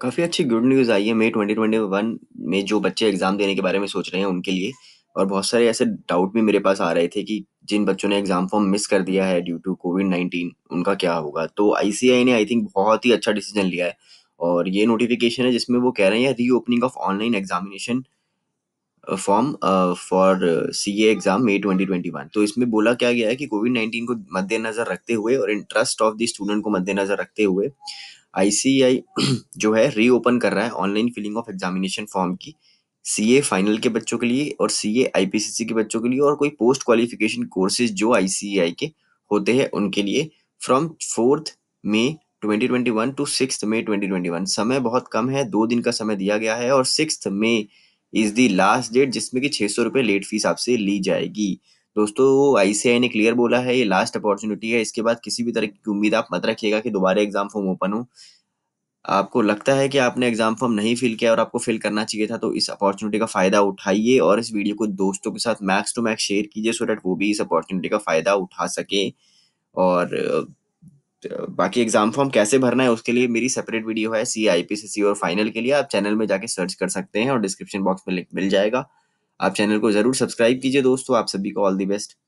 काफ़ी अच्छी good news आई है मई ट्वेंटी ट्वेंटी वन में जो बच्चे एग्ज़ाम देने के बारे में सोच रहे हैं उनके लिए और बहुत सारे ऐसे डाउट भी मेरे पास आ रहे थे कि जिन बच्चों ने एग्ज़ाम फॉर्म मिस कर दिया है ड्यू टू कोविड नाइन्टीन उनका क्या होगा तो आई ने आई थिंक बहुत ही अच्छा डिसीजन लिया है और ये नोटिफिकेशन है जिसमें वो कह रहे हैं reopening of online examination form for C exam May 2021 तो इसमें बोला क्या गया है कि कोविड नाइन्टीन को मद्देनज़र रखते हुए और इंटरेस्ट ऑफ द स्टूडेंट को मद्देनज़र रखते हुए आईसीआई जो है रीओपन कर रहा है online filling of examination form की सी ए फाइनल के बच्चों के लिए और सी ए आई पी सी सी के बच्चों के लिए और कोई पोस्ट क्वालिफिकेशन कोर्सेज जो आई के होते हैं उनके लिए from fourth May twenty twenty one two six May twenty twenty one समय बहुत कम है दो दिन का समय दिया गया है और six May is the last date जिसमें कि छः सौ रुपये लेट फीस आपसे ली जाएगी दोस्तों आईसीआई ने क्लियर बोला है ये लास्ट अपॉर्चुनिटी है इसके बाद किसी भी तरह की उम्मीद आप मत रखिएगा कि दोबारा एग्जाम फॉर्म ओपन हो आपको लगता है कि आपने एग्जाम फॉर्म नहीं फिल किया और आपको फिल करना चाहिए था तो इस अपॉर्चुनिटी का फायदा उठाइए और इस वीडियो को दोस्तों के साथ मैक्स टू मैक्स शेयर कीजिए सो डेट वो भी इस अपॉर्चुनिटी का फायदा उठा सके और बाकी एग्जाम फॉर्म कैसे भरना है उसके लिए मेरी सेपरेट वीडियो है सी आई पी सी और फाइनल के लिए आप चैनल में जाके सर्च कर सकते हैं और डिस्क्रिप्शन बॉक्स में लिंक मिल जाएगा आप चैनल को ज़रूर सब्सक्राइब कीजिए दोस्तों आप सभी को ऑल दी बेस्ट